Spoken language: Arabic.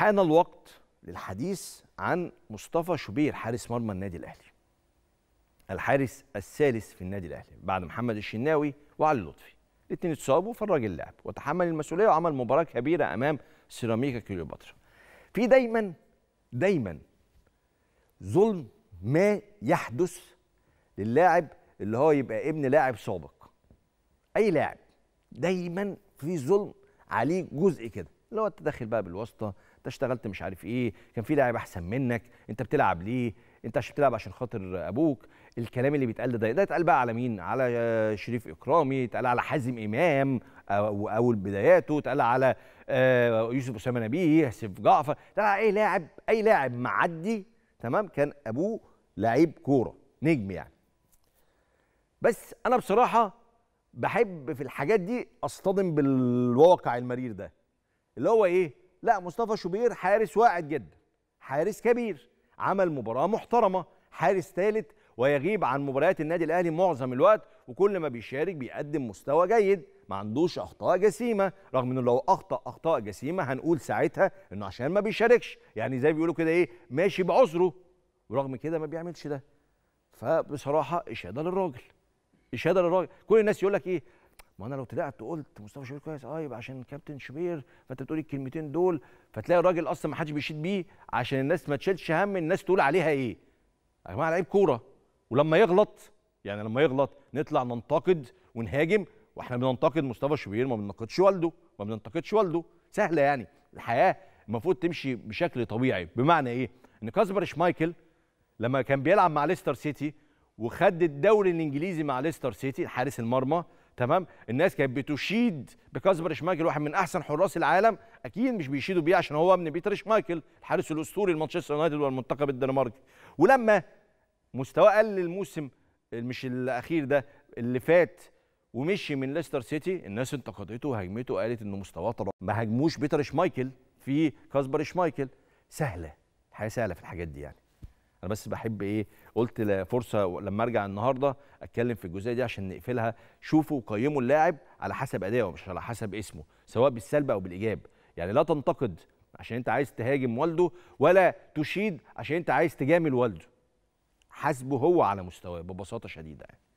حان الوقت للحديث عن مصطفى شبير حارس مرمى النادي الاهلي الحارس الثالث في النادي الاهلي بعد محمد الشناوي وعلي لطفي الاثنين اتصابوا فالراجل لعب وتحمل المسؤوليه وعمل مباراه كبيره امام سيراميكا كليوباترا في دايما دايما ظلم ما يحدث للاعب اللي هو يبقى ابن لاعب سابق اي لاعب دايما في ظلم عليه جزء كده اللي هو انت داخل بقى بالواسطه انت اشتغلت مش عارف ايه كان في لاعب احسن منك انت بتلعب ليه انت عشان بتلعب عشان خاطر ابوك الكلام اللي بيتقال ده ده اتقال بقى على مين على شريف اكرامي اتقال على حازم امام او اول بداياته اتقال على آه، يوسف اسامه نبيه سيف جعفر اتقال على اي لاعب اي لاعب معدي تمام كان ابوه لعيب كوره نجم يعني بس انا بصراحه بحب في الحاجات دي اصطدم بالواقع المرير ده اللي هو ايه لا مصطفى شوبير حارس واعد جدا حارس كبير عمل مباراه محترمه حارس ثالث ويغيب عن مباريات النادي الاهلي معظم الوقت وكل ما بيشارك بيقدم مستوى جيد ما عندوش اخطاء جسيمه رغم انه لو اخطا اخطاء جسيمه هنقول ساعتها انه عشان ما بيشاركش يعني زي بيقولوا كده ايه ماشي بعذره ورغم كده ما بيعملش ده فبصراحه اشاده للراجل اشاده للراجل كل الناس يقول لك ايه ما انا لو طلعت قلت مصطفى شبير كويس اه يبقى عشان كابتن شبير فانت بتقول الكلمتين دول فتلاقي الراجل اصلا ما حدش بيشيد بيه عشان الناس ما تشيلش هم الناس تقول عليها ايه يا جماعه لعيب كوره ولما يغلط يعني لما يغلط نطلع ننتقد ونهاجم واحنا بننتقد مصطفى شبير ما بننتقدش والده ما بننتقدش والده سهله يعني الحياه المفروض تمشي بشكل طبيعي بمعنى ايه ان كاسبر شمايكل لما كان بيلعب مع ليستر سيتي وخد الدوري الانجليزي مع ليستر سيتي حارس المرمى تمام الناس كانت بتشيد بكاسبر شمايكل واحد من احسن حراس العالم اكيد مش بيشيدوا بيه عشان هو ابن بيتر شمايكل الحارس الاسطوري لمانشستر يونايتد والمنتخب الدنماركي ولما مستواه قل الموسم مش الاخير ده اللي فات ومشي من ليستر سيتي الناس انتقدته وهاجمته وقالت انه مستواه طبعا ما هاجموش بيتر شمايكل في كاسبر شمايكل سهله الحياه سهله في الحاجات دي يعني انا بس بحب ايه قلت فرصه لما ارجع النهارده اتكلم في الجزئيه دي عشان نقفلها شوفوا وقيموا اللاعب على حسب ادائه مش على حسب اسمه سواء بالسلب او بالايجاب يعني لا تنتقد عشان انت عايز تهاجم والده ولا تشيد عشان انت عايز تجامل والده حاسبه هو على مستواه ببساطه شديده يعني